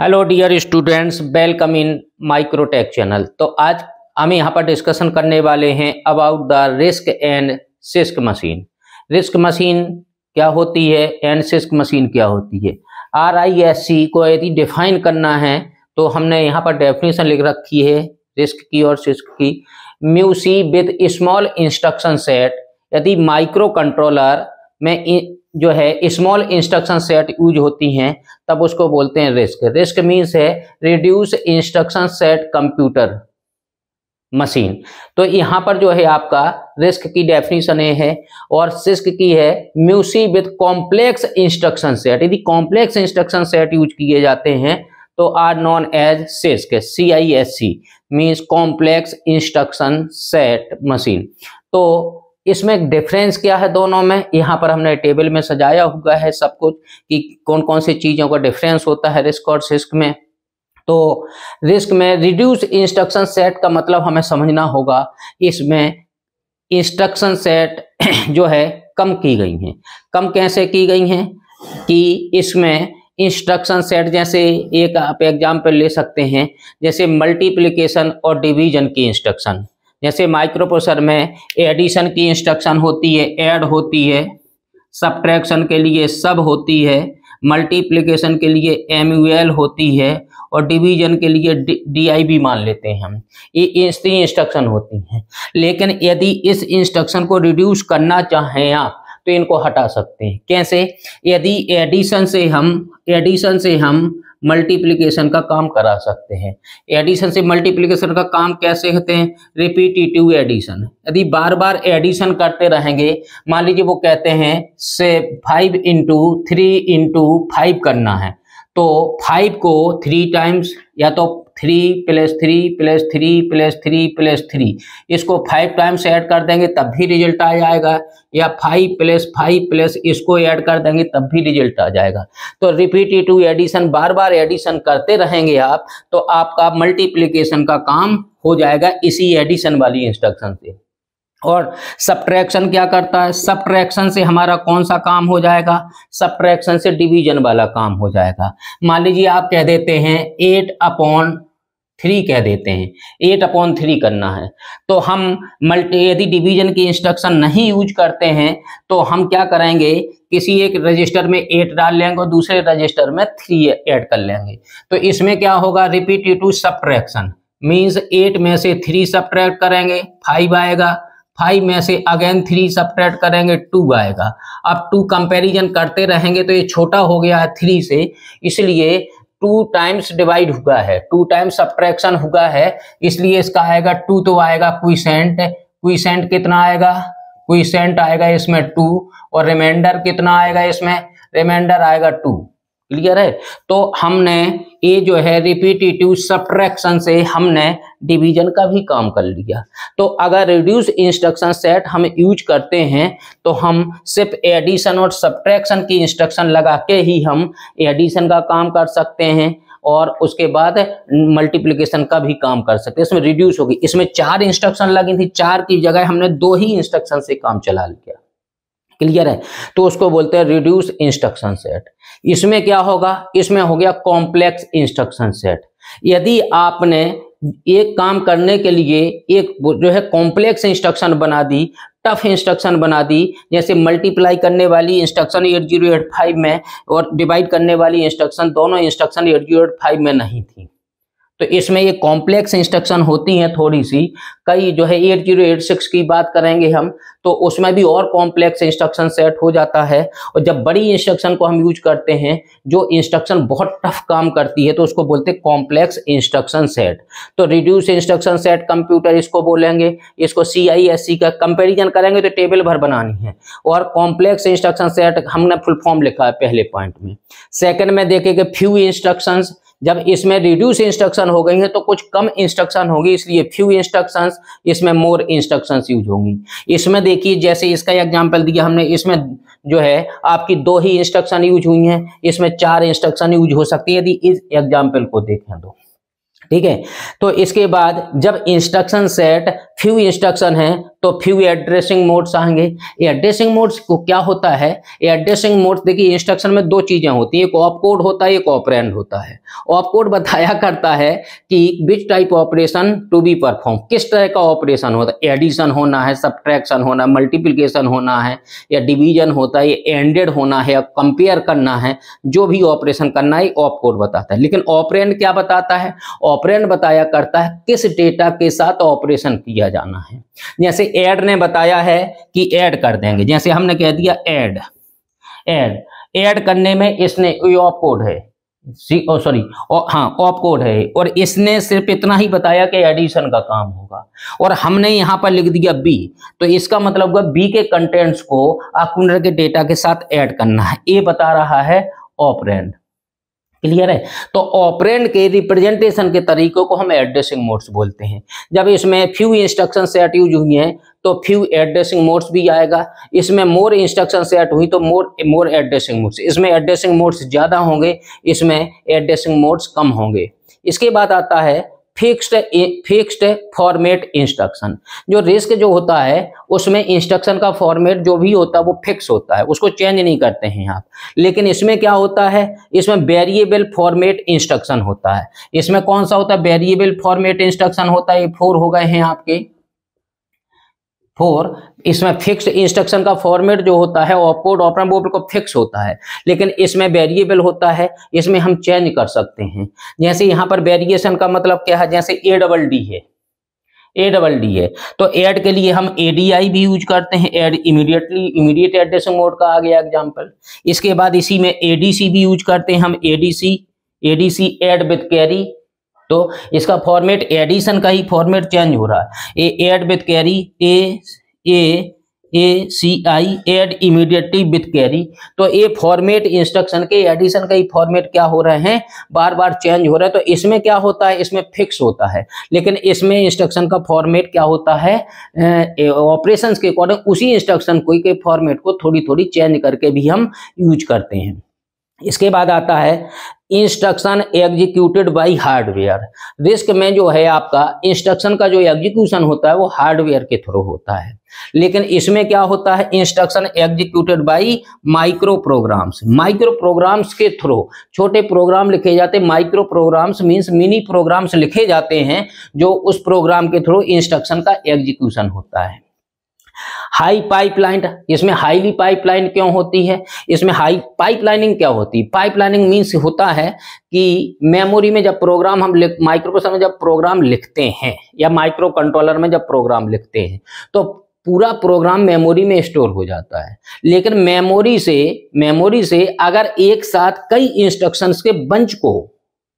hello dear students welcome in Microtech channel तो आज हम यहाँ पर डिस्कशन करने वाले हैं about the RISC and CISC machine RISC machine क्या होती है एंड सिस्क मशीन क्या होती है आर आई एस सी को यदि डिफाइन करना है तो हमने यहाँ पर डेफिनेशन लिख रखी है रिस्क की और सिस्क की म्यूसी विद स्मॉल इंस्ट्रक्शन सेट यदि माइक्रो कंट्रोलर में जो है स्मॉल इंस्ट्रक्शन सेट यूज होती हैं तब उसको बोलते हैं रिस्क रिस्क मीन्स है reduce instruction set computer machine तो यहाँ पर जो है आपका रिस्क की डेफिनेशन है और सिस्क की है म्यूसी विथ कॉम्प्लेक्स इंस्ट्रक्शन सेट यदि कॉम्प्लेक्स इंस्ट्रक्शन सेट यूज किए जाते हैं तो are known as CISC C I S C means complex instruction set machine तो इसमें डिफरेंस क्या है दोनों में यहाँ पर हमने टेबल में सजाया हुआ है सब कुछ कि कौन कौन सी चीजों का डिफरेंस होता है रिस्क और सिस्क में तो रिस्क में रिड्यूस इंस्ट्रक्शन सेट का मतलब हमें समझना होगा इसमें इंस्ट्रक्शन सेट जो है कम की गई हैं कम कैसे की गई हैं कि इसमें इंस्ट्रक्शन सेट जैसे एक आप एग्जाम्पल ले सकते हैं जैसे मल्टीप्लिकेशन और डिवीजन की इंस्ट्रक्शन जैसे माइक्रोप्रोसर में एडिशन की इंस्ट्रक्शन होती है ऐड होती है सब्ट्रैक्शन के लिए सब होती है मल्टीप्लिकेशन के लिए एम होती है और डिवीजन के लिए डी आई बी मान लेते हैं हम ये इसकी इंस्ट्रक्शन होती हैं लेकिन यदि इस इंस्ट्रक्शन को रिड्यूस करना चाहें आप तो इनको हटा सकते हैं कैसे यदि एडिशन से हम एडिशन से हम मल्टीप्लीकेशन का काम करा सकते हैं एडिशन से मल्टीप्लीकेशन का काम कैसे होते हैं रिपीटिटिव एडिशन यदि बार बार एडिशन करते रहेंगे मान लीजिए वो कहते हैं से five into three into five करना है तो फाइव को थ्री टाइम्स या तो three plus three plus three plus three plus three इसको फाइव टाइम्स ऐड कर देंगे तब भी रिजल्ट आ जाएगा या फाइव प्लस फाइव प्लस इसको ऐड कर देंगे तब भी रिजल्ट आ जाएगा तो रिपीटेटिव एडिशन बार बार एडिशन करते रहेंगे आप तो आपका मल्टीप्लीकेशन का काम हो जाएगा इसी एडिशन वाली इंस्ट्रक्शन से और सब्ट्रैक्शन क्या करता है सब्ट्रैक्शन से हमारा कौन सा काम हो जाएगा सब्ट्रैक्शन से डिवीजन वाला काम हो जाएगा मान लीजिए आप कह देते हैं एट अपॉन थ्री कह देते हैं एट अपॉन थ्री करना है तो हम मल्टी यदि डिवीजन की इंस्ट्रक्शन नहीं यूज करते हैं तो हम क्या करेंगे किसी एक रजिस्टर में एट डाल लेंगे और दूसरे रजिस्टर में थ्री ऐड कर लेंगे तो इसमें क्या होगा टू सब्ट्रैक्शन मीन्स एट में से थ्री सब्ट्रैक्ट करेंगे फाइव आएगा फाइव में से अगेन थ्री सब्ट्रैक्ट करेंगे टू आएगा अब टू कंपेरिजन करते रहेंगे तो ये छोटा हो गया है थ्री से इसलिए टू टाइम्स डिवाइड हुआ है टू टाइम्स अप्रैक्शन हुआ है इसलिए इसका आएगा टू तो आएगा क्विसेंट क्विसेंट कितना आएगा क्विसेंट आएगा इसमें टू और रिमाइंडर कितना आएगा इसमें रिमाइंडर आएगा टू क्लियर है तो हमने ये जो है रिपीटिटिव सब्ट्रैक्शन से हमने डिवीजन का भी काम कर लिया तो अगर रिड्यूस इंस्ट्रक्शन सेट हम यूज करते हैं तो हम सिर्फ एडिशन और सब्ट्रैक्शन की इंस्ट्रक्शन लगा के ही हम एडिशन का काम कर सकते हैं और उसके बाद मल्टीप्लिकेशन का भी काम कर सकते हैं इसमें रिड्यूस होगी इसमें चार इंस्ट्रक्शन लगी थी चार की जगह हमने दो ही इंस्ट्रक्शन से काम चला लिया क्लियर है तो उसको बोलते हैं रिड्यूस इंस्ट्रक्शन सेट इसमें क्या होगा इसमें हो गया कॉम्प्लेक्स इंस्ट्रक्शन सेट यदि आपने एक काम करने के लिए एक जो है कॉम्प्लेक्स इंस्ट्रक्शन बना दी टफ इंस्ट्रक्शन बना दी जैसे मल्टीप्लाई करने वाली instruction eight zero eight five में और डिवाइड करने वाली इंस्ट्रक्शन दोनों instruction eight zero eight five में नहीं थी तो इसमें ये कॉम्प्लेक्स इंस्ट्रक्शन होती हैं थोड़ी सी कई जो है एट एट जीरो सिक्स की बात करेंगे हम तो उसमें भी और कॉम्प्लेक्स इंस्ट्रक्शन सेट हो जाता है और जब बड़ी इंस्ट्रक्शन को हम यूज करते हैं जो इंस्ट्रक्शन बहुत टफ काम करती है तो उसको बोलते हैं कॉम्प्लेक्स इंस्ट्रक्शन सेट तो रिड्यूस इंस्ट्रक्शन सेट कंप्यूटर इसको बोलेंगे इसको सी का कंपेरिजन करेंगे तो टेबल भर बनानी है और कॉम्प्लेक्स इंस्ट्रक्शन सेट हमने फुल फॉर्म लिखा है पहले पॉइंट में सेकेंड में देखेंगे फ्यू इंस्ट्रक्शन जब इसमें रिड्यूस इंस्ट्रक्शन हो गई है तो कुछ कम इंस्ट्रक्शन होगी इसलिए फ्यू इंस्ट्रक्शन इसमें मोर इंस्ट्रक्शन यूज होंगी इसमें देखिए जैसे इसका एग्जाम्पल दिया हमने इसमें जो है आपकी दो ही इंस्ट्रक्शन यूज हुई हैं इसमें चार इंस्ट्रक्शन यूज हो सकती है यदि इस एग्जाम्पल को देखें तो ठीक है तो इसके बाद जब इंस्ट्रक्शन सेट फ्यू इंस्ट्रक्शन है तो फ्यू एड्रेसिंग मोड्स आएंगे एड्रेसिंग मोड्स को क्या होता है एड्रेसिंग मोड्स देखिए इंस्ट्रक्शन में दो चीजें होती हैं एक ऑप कोड होता है एक ऑपरेंड होता है ऑप कोड बताया करता है कि which type operation to be perform किस तरह का ऑपरेशन होता है एडिशन होना है सब्ट्रैक्शन होना है मल्टीप्लीकेशन होना है या डिवीजन होता है या एंडेड होना है या कंपेयर करना है जो भी ऑपरेशन करना है ऑप कोड बताता है लेकिन ऑपरेंड क्या बताता है ऑपरेंड बताया करता है किस डेटा के साथ ऑपरेशन किया जाना है जैसे एड ने बताया है कि ऐड कर देंगे जैसे हमने कह दिया ऐड ऐड ऐड करने में इसने ऑप कोड है सी ओ सॉरी हाँ ऑप कोड है और इसने सिर्फ इतना ही बताया कि एडिशन का काम होगा और हमने यहाँ पर लिख दिया बी तो इसका मतलब हुआ बी के कंटेंट्स को आकुनर के डेटा के साथ ऐड करना है ए बता रहा है ऑपरेंड क्लियर है तो ऑपरेंड के रिप्रेजेंटेशन के तरीकों को हम एड्रेसिंग मोड्स बोलते हैं जब इसमें फ्यू इंस्ट्रक्शन सेट यूज हुई हैं तो फ्यू एड्रेसिंग मोड्स भी आएगा इसमें मोर इंस्ट्रक्शन सेट हुई तो मोर मोर एड्रेसिंग मोड्स इसमें एड्रेसिंग मोड्स ज़्यादा होंगे इसमें एड्रेसिंग मोड्स कम होंगे इसके बाद आता है फिक्स्ड फिक्स्ड फॉर्मेट इंस्ट्रक्शन जो रिस्क जो होता है उसमें इंस्ट्रक्शन का फॉर्मेट जो भी होता है वो फिक्स होता है उसको चेंज नहीं करते हैं आप लेकिन इसमें क्या होता है इसमें वेरिएबल फॉर्मेट इंस्ट्रक्शन होता है इसमें कौन सा होता है वेरिएबल फॉर्मेट इंस्ट्रक्शन होता है ये फोर हो गए हैं आपके फोर इसमें फिक्स इंस्ट्रक्शन का फॉर्मेट जो होता है ऑपकोड ऑपरेंड वो बिल्कुल फिक्स होता है लेकिन इसमें वेरिएबल होता है इसमें हम चेंज कर सकते हैं जैसे यहाँ पर वेरिएशन का मतलब क्या है जैसे ए डबल डी है ए डबल डी है तो एड के लिए हम ए डी आई भी यूज करते हैं add immediately immediate addressing mode का आ गया एग्जाम्पल इसके बाद इसी में ए डी सी भी यूज करते हैं हम A D C A D C add with carry तो इसका फॉर्मेट एडिशन का ही फॉर्मेट चेंज हो रहा है A add with carry A A A C I add immediately with carry तो ये फॉर्मेट इंस्ट्रक्शन के एडिशन का ही फॉर्मेट क्या हो रहे हैं बार बार चेंज हो रहा है तो इसमें क्या होता है इसमें फिक्स होता है लेकिन इसमें इंस्ट्रक्शन का फॉर्मेट क्या होता है ऑपरेशंस के अकॉर्डिंग उसी इंस्ट्रक्शन को के फॉर्मेट को थोड़ी थोड़ी चेंज करके भी हम यूज करते हैं इसके बाद आता है instruction executed by hardware RISC में जो है आपका इंस्ट्रक्शन का जो एग्जीक्यूशन होता है वो हार्डवेयर के थ्रू होता है लेकिन इसमें क्या होता है instruction executed by micro programs micro programs के थ्रू छोटे प्रोग्राम लिखे जाते हैं micro programs means mini programs लिखे जाते हैं जो उस प्रोग्राम के थ्रू इंस्ट्रक्शन का एग्जीक्यूशन होता है हाई पाइपलाइन इसमें हाईली पाइपलाइन क्यों होती है इसमें हाई पाइपलाइनिंग क्या होती है पाइपलाइनिंग मीन्स होता है कि मेमोरी में जब प्रोग्राम हम माइक्रोप्रोसेसर में जब प्रोग्राम लिखते हैं या माइक्रो कंट्रोलर में जब प्रोग्राम लिखते हैं तो पूरा प्रोग्राम मेमोरी में स्टोर हो जाता है लेकिन मेमोरी से मेमोरी से अगर एक साथ कई इंस्ट्रक्शंस के बंच को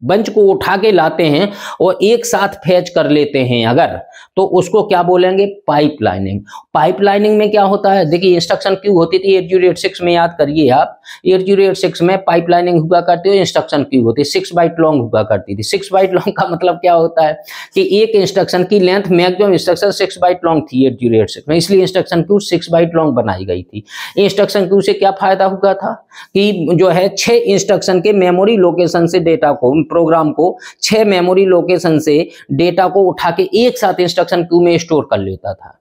बंच को उठा के लाते हैं और एक साथ फैच कर लेते हैं अगर तो उसको क्या बोलेंगे पाइपलाइनिंग पाइपलाइनिंग में क्या होता है देखिए इंस्ट्रक्शन क्यू होती थी एट जीरो सिक्स में याद करिए आप एट जीरो एट सिक्स में पाइपलाइनिंग हुआ करती है इंस्ट्रक्शन क्यू होती है सिक्स बाइट लॉन्ग हुआ करती थी सिक्स बाइट लॉन्ग का मतलब क्या होता है कि एक इंस्ट्रक्शन की length maximum instruction six byte long थी एट जीरो एट सिक्स में इसलिए instruction queue six byte long बनाई गई थी इंस्ट्रक्शन क्यू से क्या फायदा हुआ था कि जो है छह इंस्ट्रक्शन के मेमोरी लोकेशन से डेटा को प्रोग्राम को छह मेमोरी लोकेशन से डेटा को उठा के एक साथ इंस्ट्रक्शन क्यू में स्टोर कर लेता था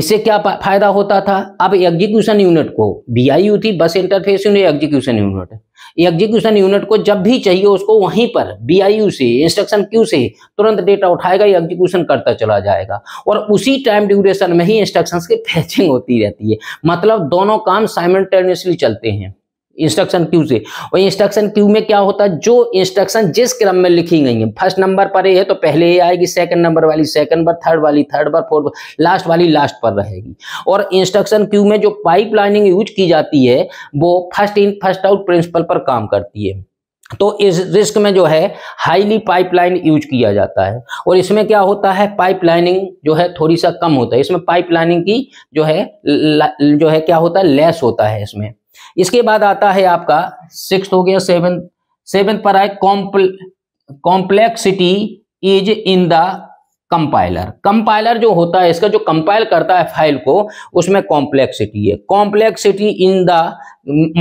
इससे क्या फायदा होता था अब एग्जीक्यूशन यूनिट को बीआईयू थी bus interface unit execution unit execution unit को जब भी चाहिए उसको वहीं पर बीआईयू से इंस्ट्रक्शन क्यू से तुरंत डेटा उठाएगा एग्जीक्यूशन करता चला जाएगा और उसी टाइम ड्यूरेशन में ही इंस्ट्रक्शंस की फैचिंग होती रहती है मतलब दोनों काम साइमल्टेनियसली चलते हैं इंस्ट्रक्शन क्यू से और इंस्ट्रक्शन क्यू में क्या होता है जो इंस्ट्रक्शन जिस क्रम में लिखी गई है फर्स्ट नंबर पर है तो पहले ये आएगी सेकंड नंबर वाली सेकंड पर थर्ड वाली थर्ड पर फोर्थ लास्ट वाली लास्ट पर रहेगी और इंस्ट्रक्शन क्यू में जो पाइप लाइनिंग यूज की जाती है वो first in first out principle पर काम करती है तो इस रिस्क में जो है हाईली पाइपलाइन यूज किया जाता है और इसमें क्या होता है पाइपलाइनिंग जो है थोड़ी सा कम होता है इसमें पाइपलाइनिंग की जो है जो है क्या होता है लेस होता है इसमें इसके बाद आता है आपका सिक्स हो गया सेवन सेवन पर आए complexity is in the compiler compiler जो होता है इसका जो कंपाइल करता है फाइल को उसमें कॉम्प्लेक्सिटी है complexity in the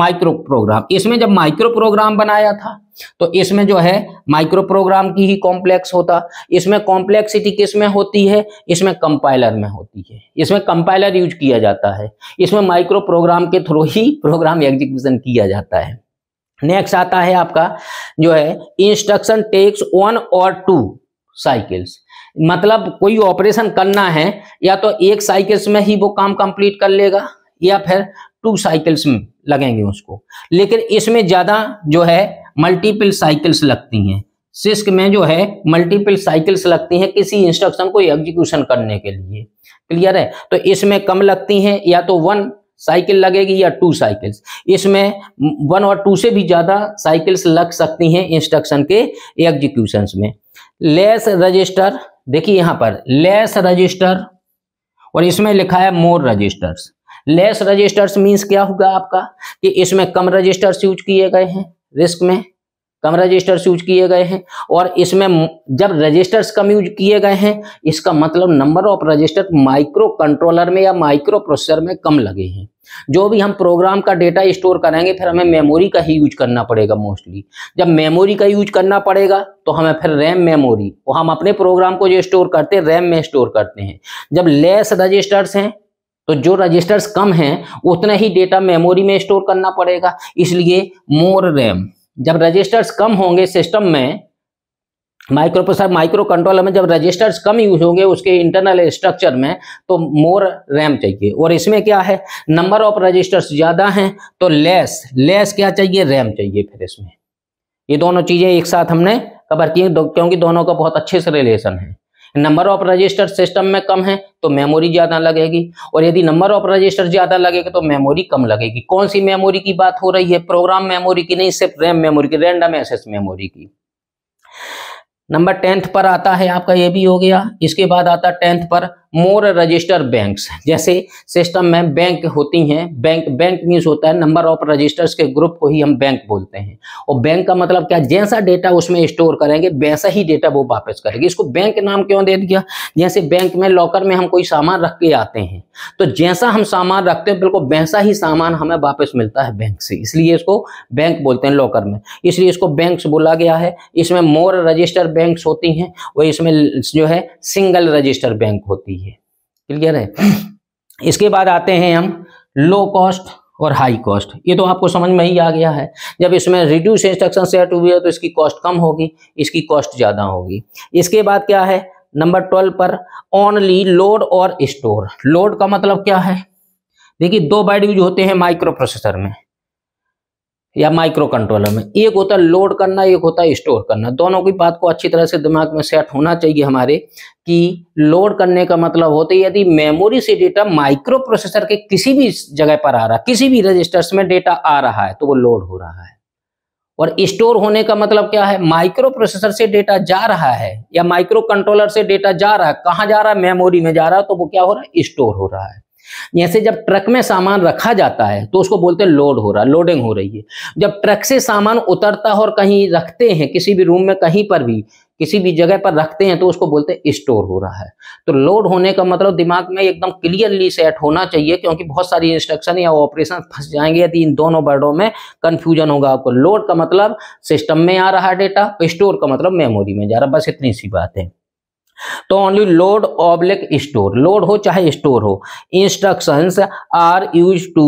micro program इसमें जब माइक्रो प्रोग्राम बनाया था तो इसमें जो है माइक्रो प्रोग्राम की ही कॉम्प्लेक्स होता इसमें कॉम्प्लेक्सिटी किसमें होती है इसमें कंपाइलर में होती है इसमें कंपाइलर यूज किया जाता है इसमें माइक्रो प्रोग्राम के थ्रू ही प्रोग्राम एग्जीक्यूशन किया जाता है नेक्स्ट आता है आपका जो है इंस्ट्रक्शन टेक्स वन और टू साइकिल्स मतलब कोई ऑपरेशन करना है या तो एक साइकिल्स में ही वो काम कंप्लीट कर लेगा या फिर टू साइकिल्स में लगेंगे उसको लेकिन इसमें ज्यादा जो है मल्टीपल साइकिल्स लगती हैं सिस्क में जो है मल्टीपल साइकिल्स लगती हैं किसी इंस्ट्रक्शन को एग्जीक्यूशन करने के लिए क्लियर है तो इसमें कम लगती हैं या तो वन साइकिल लगेगी या टू साइकिल्स इसमें वन और टू से भी ज्यादा साइकिल्स लग सकती हैं इंस्ट्रक्शन के एग्जीक्यूशन में लेस रजिस्टर देखिए यहां पर लेस रजिस्टर और इसमें लिखा है more registers less registers means क्या होगा आपका कि इसमें कम रजिस्टर्स यूज किए गए हैं रिस्क में कम रजिस्टर्स यूज किए गए हैं और इसमें जब रजिस्टर्स कम यूज किए गए हैं इसका मतलब number of register micro controller में या माइक्रो प्रोसेसर में कम लगे हैं जो भी हम प्रोग्राम का डेटा स्टोर करेंगे फिर हमें मेमोरी का ही यूज करना पड़ेगा मोस्टली जब मेमोरी का यूज करना पड़ेगा तो हमें फिर रैम मेमोरी वो हम अपने प्रोग्राम को जो स्टोर करते हैं रैम में स्टोर करते हैं जब लेस रजिस्टर्स हैं तो जो रजिस्टर्स कम हैं उतना ही डेटा मेमोरी में स्टोर करना पड़ेगा इसलिए मोर रैम जब रजिस्टर्स कम होंगे सिस्टम में माइक्रोप्रोसेसर माइक्रो कंट्रोलर में जब रजिस्टर्स कम यूज होंगे उसके इंटरनल स्ट्रक्चर में तो मोर रैम चाहिए और इसमें क्या है नंबर ऑफ रजिस्टर्स ज़्यादा हैं तो लेस लेस क्या चाहिए रैम चाहिए फिर इसमें ये दोनों चीज़ें एक साथ हमने कवर की क्योंकि दोनों का बहुत अच्छे से रिलेशन है नंबर ऑफ रजिस्टर सिस्टम में कम है तो मेमोरी ज़्यादा लगेगी और यदि नंबर ऑफ रजिस्टर ज़्यादा लगेगा तो मेमोरी कम लगेगी कौन सी मेमोरी की बात हो रही है प्रोग्राम मेमोरी की नहीं सिर्फ रैम मेमोरी की रैंडम एसेस मेमोरी की नंबर टेंथ पर आता है आपका ये भी हो गया इसके बाद आता टेंथ पर मोर रजिस्टर बैंक्स जैसे सिस्टम में बैंक होती हैं बैंक बैंक मीन्स होता है नंबर ऑफ रजिस्टर्स के ग्रुप को ही हम बैंक बोलते हैं और बैंक का मतलब क्या जैसा डेटा उसमें स्टोर करेंगे वैसा ही डेटा वो वापस करेगी इसको बैंक नाम क्यों दे दिया जैसे बैंक में लॉकर में हम कोई सामान रख के आते हैं तो जैसा हम सामान रखते हैं बिल्कुल वैसा ही सामान हमें वापस मिलता है बैंक से इसलिए इसको बैंक बोलते हैं लॉकर में इसलिए इसको बैंक बोला गया है इसमें मोर रजिस्टर बैंक होती हैं और इसमें जो है सिंगल रजिस्टर बैंक होती है क्लियर है इसके बाद आते हैं हम लो कॉस्ट और हाई कॉस्ट ये तो आपको समझ में ही आ गया है जब इसमें रिड्यूस इंस्ट्रक्शन सेट हुई है तो इसकी कॉस्ट कम होगी इसकी कॉस्ट ज़्यादा होगी इसके बाद क्या है नंबर ट्वेल्व पर ओनली लोड और स्टोर लोड का मतलब क्या है देखिए दो बैड यूज होते हैं माइक्रो प्रोसेसर में या माइक्रो कंट्रोलर में एक होता है लोड करना एक होता है स्टोर करना दोनों की बात को अच्छी तरह से दिमाग में सेट होना चाहिए हमारे कि लोड करने का मतलब होता है यदि मेमोरी से डेटा माइक्रो प्रोसेसर के किसी भी जगह पर आ रहा है किसी भी रजिस्टर्स में डेटा आ रहा है तो वो लोड हो रहा है और स्टोर होने का मतलब क्या है माइक्रो प्रोसेसर से डेटा जा रहा है या माइक्रो कंट्रोलर से डेटा जा रहा है कहाँ जा रहा है मेमोरी में जा रहा है तो वो क्या हो रहा है स्टोर हो रहा है जैसे जब ट्रक में सामान रखा जाता है तो उसको बोलते हैं लोड हो रहा है लोडिंग हो रही है जब ट्रक से सामान उतरता है और कहीं रखते हैं किसी भी रूम में कहीं पर भी किसी भी जगह पर रखते हैं तो उसको बोलते हैं स्टोर हो रहा है तो लोड होने का मतलब दिमाग में एकदम क्लियरली सेट होना चाहिए क्योंकि बहुत सारी इंस्ट्रक्शन या ऑपरेशन फंस जाएंगे यदि इन दोनों वर्डों में कंफ्यूजन होगा आपको लोड का मतलब सिस्टम में आ रहा डेटा स्टोर का मतलब मेमोरी में जा रहा बस इतनी सी बात है तो only load oblique store load हो चाहे स्टोर हो instructions are use to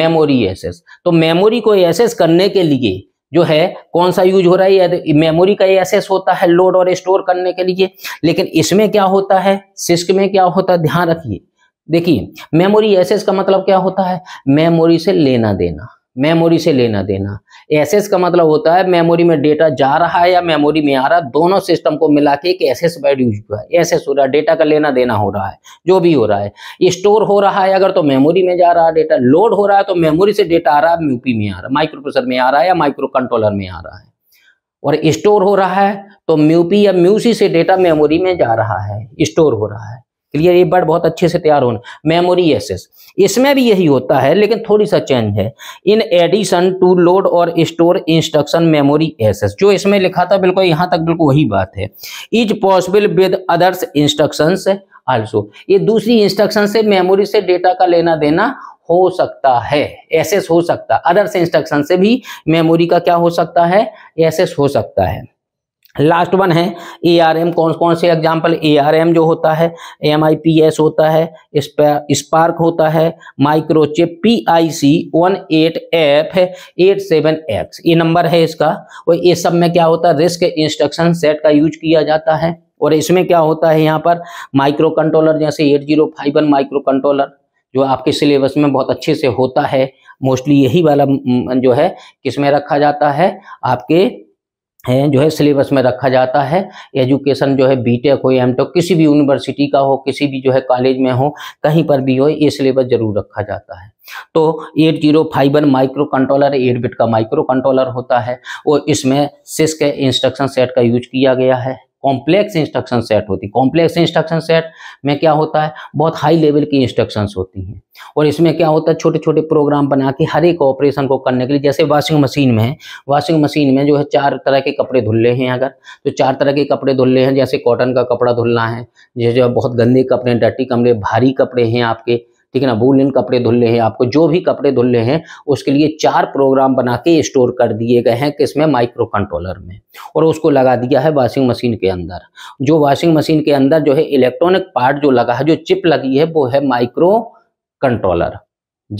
memory access तो मेमोरी को एसेस करने के लिए जो है कौन सा यूज हो रहा है मेमोरी का एसेस होता है लोड और स्टोर करने के लिए लेकिन इसमें क्या होता है सिस्क में क्या होता है ध्यान रखिए देखिए मेमोरी एसेस का मतलब क्या होता है मेमोरी से लेना देना मेमोरी से लेना देना एसेस का मतलब होता है मेमोरी में डेटा जा रहा है या मेमोरी में आ रहा है दोनों सिस्टम को मिला के एक एसेस वर्ड यूज हुआ है एसेस हो रहा है डेटा का लेना देना हो रहा है जो भी हो रहा है स्टोर हो रहा है अगर तो मेमोरी में जा रहा है डेटा लोड हो रहा है तो मेमोरी से डेटा आ रहा है यूपी में आ रहा है माइक्रो प्रोसेसर में आ रहा है या माइक्रो कंट्रोलर में आ रहा है और स्टोर हो रहा है तो म्यूपी या म्यूसी से डेटा मेमोरी में जा रहा है स्टोर हो रहा है क्लियर ये बर्ड बहुत अच्छे से तैयार होना मेमोरी एसेस इसमें भी यही होता है लेकिन थोड़ी सा चेंज है इन एडिशन टू लोड और स्टोर इंस्ट्रक्शन मेमोरी एसेस जो इसमें लिखा था बिल्कुल यहाँ तक बिल्कुल वही बात है is possible with others instruction also ये दूसरी इंस्ट्रक्शन से मेमोरी से डेटा का लेना देना हो सकता है एसेस हो सकता अदर्स इंस्ट्रक्शन से भी मेमोरी का क्या हो सकता है एसेस हो सकता है लास्ट वन है ए आर एम कौन कौन से एग्जाम्पल ए आर एम जो होता है एम आई पी एस होता है स्पार्क होता है microchip P I C one eight F eight seven X ये नंबर है इसका और ये सब में क्या होता है रिस्क इंस्ट्रक्शन सेट का यूज किया जाता है और इसमें क्या होता है यहाँ पर माइक्रो कंट्रोलर जैसे eight zero five one micro controller जो आपके सिलेबस में बहुत अच्छे से होता है मोस्टली यही वाला जो है किसमें रखा जाता है आपके है जो है सिलेबस में रखा जाता है एजुकेशन जो है बीटेक हो एम टेक किसी भी यूनिवर्सिटी का हो किसी भी जो है कॉलेज में हो कहीं पर भी हो ये सिलेबस जरूर रखा जाता है तो eight zero five one micro controller eight bit का माइक्रो कंट्रोलर होता है और इसमें सिस्क इंस्ट्रक्शन सेट का यूज किया गया है कॉम्प्लेक्स इंस्ट्रक्शन सेट होती है कॉम्प्लेक्स इंस्ट्रक्शन सेट में क्या होता है बहुत हाई लेवल की इंस्ट्रक्शंस होती हैं और इसमें क्या होता है छोटे छोटे प्रोग्राम बना के हर एक ऑपरेशन को करने के लिए जैसे वॉशिंग मशीन में है वॉशिंग मशीन में जो है चार तरह के कपड़े रहे हैं अगर तो चार तरह के कपड़े रहे हैं जैसे कॉटन का कपड़ा धुलना है जैसे बहुत गंदे कपड़े डटी कमरे भारी कपड़े हैं आपके ठीक है ना वूलन कपड़े धुलने हैं आपको जो भी कपड़े धुलने हैं उसके लिए चार प्रोग्राम बना के स्टोर कर दिए गए हैं किसमें माइक्रो कंट्रोलर में और उसको लगा दिया है वॉशिंग मशीन के अंदर जो वॉशिंग मशीन के अंदर जो है इलेक्ट्रॉनिक पार्ट जो लगा है जो चिप लगी है वो है माइक्रो कंट्रोलर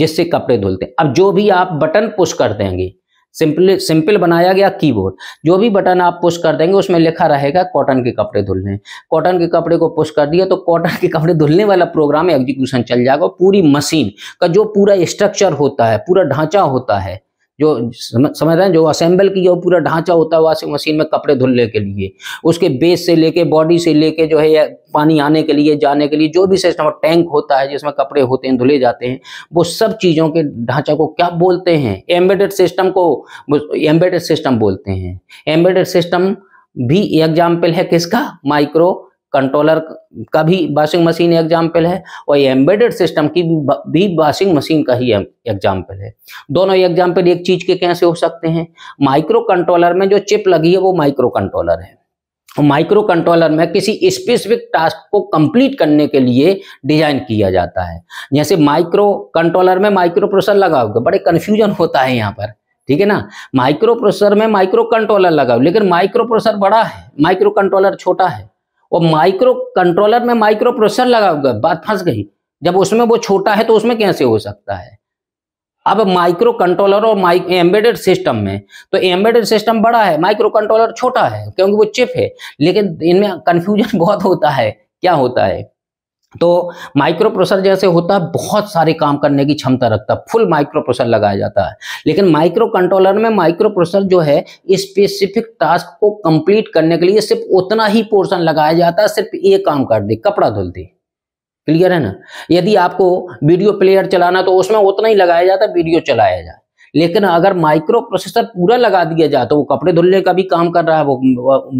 जिससे कपड़े धुलते हैं अब जो भी आप बटन पुश कर देंगे सिंपल सिंपल बनाया गया कीबोर्ड जो भी बटन आप पुश कर देंगे उसमें लिखा रहेगा कॉटन के कपड़े धुलने कॉटन के कपड़े को पुश कर दिया तो कॉटन के कपड़े धुलने वाला प्रोग्राम एग्जीक्यूशन चल जाएगा पूरी मशीन का जो पूरा स्ट्रक्चर होता है पूरा ढांचा होता है जो समझ रहे हैं जो असेंबल किया वो पूरा ढांचा होता है वाशिंग मशीन में कपड़े धुलने के लिए उसके बेस से लेके बॉडी से लेके जो है पानी आने के लिए जाने के लिए जो भी सिस्टम टैंक होता है जिसमें कपड़े होते हैं धुले जाते हैं वो सब चीज़ों के ढांचा को क्या बोलते हैं एम्बेडेड सिस्टम को एम्बेडेड सिस्टम बोलते हैं एम्बेडेड सिस्टम भी एग्जाम्पल है किसका माइक्रो कंट्रोलर का भी वॉशिंग मशीन एग्जाम्पल है और ये एम्बेडेड सिस्टम की भी वॉशिंग मशीन का ही एग्जाम्पल है दोनों एग्जाम्पल एक चीज के कैसे हो सकते हैं माइक्रो कंट्रोलर में जो चिप लगी है वो माइक्रो कंट्रोलर है माइक्रो कंट्रोलर में किसी स्पेसिफिक टास्क को कंप्लीट करने के लिए डिजाइन किया जाता है जैसे माइक्रो कंट्रोलर में माइक्रो प्रोसेसर लगा होगा बड़े कंफ्यूजन होता है यहाँ पर ठीक है ना माइक्रो प्रोसेसर में माइक्रो कंट्रोलर लगा लेकिन माइक्रो प्रोसेसर बड़ा है माइक्रो कंट्रोलर छोटा है वो माइक्रो कंट्रोलर में माइक्रो प्रोसेसर लगा हुआ बात फंस गई जब उसमें वो छोटा है तो उसमें कैसे हो सकता है अब माइक्रो कंट्रोलर और एम्बेडेड सिस्टम में तो एम्बेडेड सिस्टम बड़ा है माइक्रो कंट्रोलर छोटा है क्योंकि वो चिप है लेकिन इनमें कंफ्यूजन बहुत होता है क्या होता है तो माइक्रो जैसे होता है बहुत सारे काम करने की क्षमता रखता है फुल माइक्रो लगाया जाता है लेकिन माइक्रो कंट्रोलर में माइक्रो जो है स्पेसिफिक टास्क को कंप्लीट करने के लिए सिर्फ उतना ही पोर्शन लगाया जाता है सिर्फ ये काम कर दे कपड़ा धुल दे क्लियर है ना यदि आपको वीडियो प्लेयर चलाना तो उसमें उतना ही लगाया जाता है वीडियो चलाया जाए लेकिन अगर माइक्रो प्रोसेसर पूरा लगा दिया जाए तो वो कपड़े धुलने का भी काम कर रहा है वो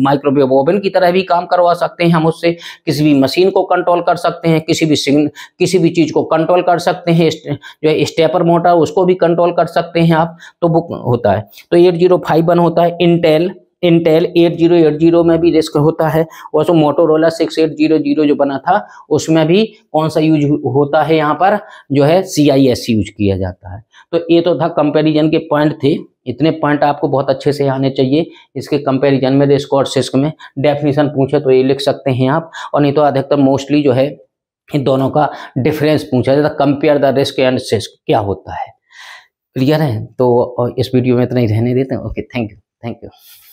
माइक्रोवेव ओवन की तरह भी काम करवा सकते हैं हम उससे किसी भी मशीन को कंट्रोल कर सकते हैं किसी भी सिग्न किसी भी चीज़ को कंट्रोल कर सकते हैं जो है स्टेपर मोटर उसको भी कंट्रोल कर सकते हैं आप तो वो होता है तो एट जीरो फाइव वन होता है इंटेल इंटेल 8080 में भी रिस्क होता है और सो मोटोरोला 6800 जो बना था उसमें भी कौन सा यूज होता है यहाँ पर जो है सी यूज किया जाता है तो ये तो था कंपेरिजन के पॉइंट थे इतने पॉइंट आपको बहुत अच्छे से आने चाहिए इसके कंपेरिजन में रिस्क और सिस्क में डेफिनेशन पूछे तो ये लिख सकते हैं आप और नहीं तो अधिकतर मोस्टली जो है इन दोनों का डिफरेंस पूछा जाता है compare the RISC and CISC क्या होता है क्लियर है तो इस वीडियो में इतना ही रहने देते हैं okay thank you thank you